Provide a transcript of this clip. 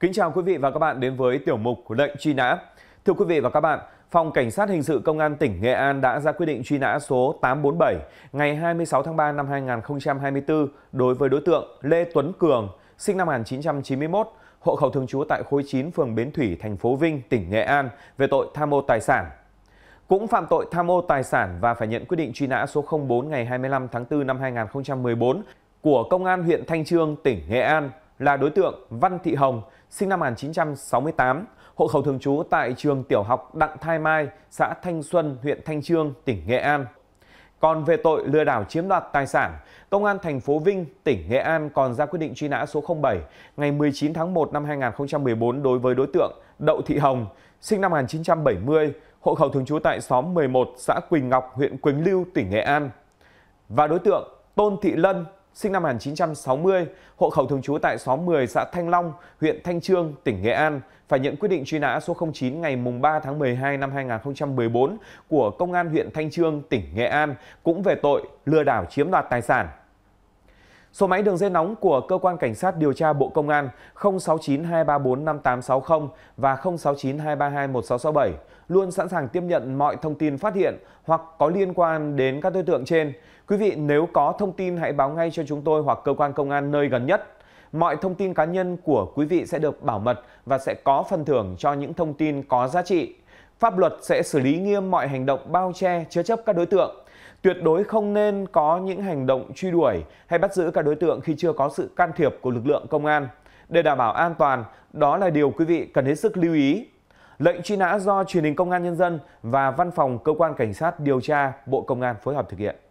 Kính chào quý vị và các bạn đến với tiểu mục lệnh truy nã. Thưa quý vị và các bạn, Phòng Cảnh sát Hình sự Công an tỉnh Nghệ An đã ra quyết định truy nã số 847 ngày 26 tháng 3 năm 2024 đối với đối tượng Lê Tuấn Cường, sinh năm 1991, hộ khẩu thường trú tại khối 9 phường Bến Thủy, thành phố Vinh, tỉnh Nghệ An về tội tham ô tài sản. Cũng phạm tội tham ô tài sản và phải nhận quyết định truy nã số 04 ngày 25 tháng 4 năm 2014 của Công an huyện Thanh Trương, tỉnh Nghệ An là đối tượng Văn Thị Hồng, sinh năm 1968, hộ khẩu thường trú tại trường tiểu học Đặng Thai Mai, xã Thanh Xuân, huyện Thanh Trương, tỉnh Nghệ An. Còn về tội lừa đảo chiếm đoạt tài sản, Công an thành phố Vinh, tỉnh Nghệ An còn ra quyết định truy nã số 07 ngày 19 tháng 1 năm 2014 đối với đối tượng Đậu Thị Hồng, sinh năm 1970, hộ khẩu thường trú tại xóm 11, xã Quỳnh Ngọc, huyện Quỳnh Lưu, tỉnh Nghệ An. Và đối tượng Tôn Thị Lân, sinh năm 1960, hộ khẩu thường trú tại xóm 10 xã Thanh Long, huyện Thanh Trương, tỉnh Nghệ An, phải nhận quyết định truy nã số 09 ngày 3 tháng 12 năm 2014 của Công an huyện Thanh Trương, tỉnh Nghệ An cũng về tội lừa đảo chiếm đoạt tài sản. Số máy đường dây nóng của cơ quan cảnh sát điều tra Bộ Công an 0692345860 và 0692321667 luôn sẵn sàng tiếp nhận mọi thông tin phát hiện hoặc có liên quan đến các đối tượng trên. Quý vị nếu có thông tin hãy báo ngay cho chúng tôi hoặc cơ quan công an nơi gần nhất. Mọi thông tin cá nhân của quý vị sẽ được bảo mật và sẽ có phần thưởng cho những thông tin có giá trị. Pháp luật sẽ xử lý nghiêm mọi hành động bao che, chứa chấp các đối tượng. Tuyệt đối không nên có những hành động truy đuổi hay bắt giữ các đối tượng khi chưa có sự can thiệp của lực lượng công an. Để đảm bảo an toàn, đó là điều quý vị cần hết sức lưu ý lệnh truy nã do truyền hình công an nhân dân và văn phòng cơ quan cảnh sát điều tra bộ công an phối hợp thực hiện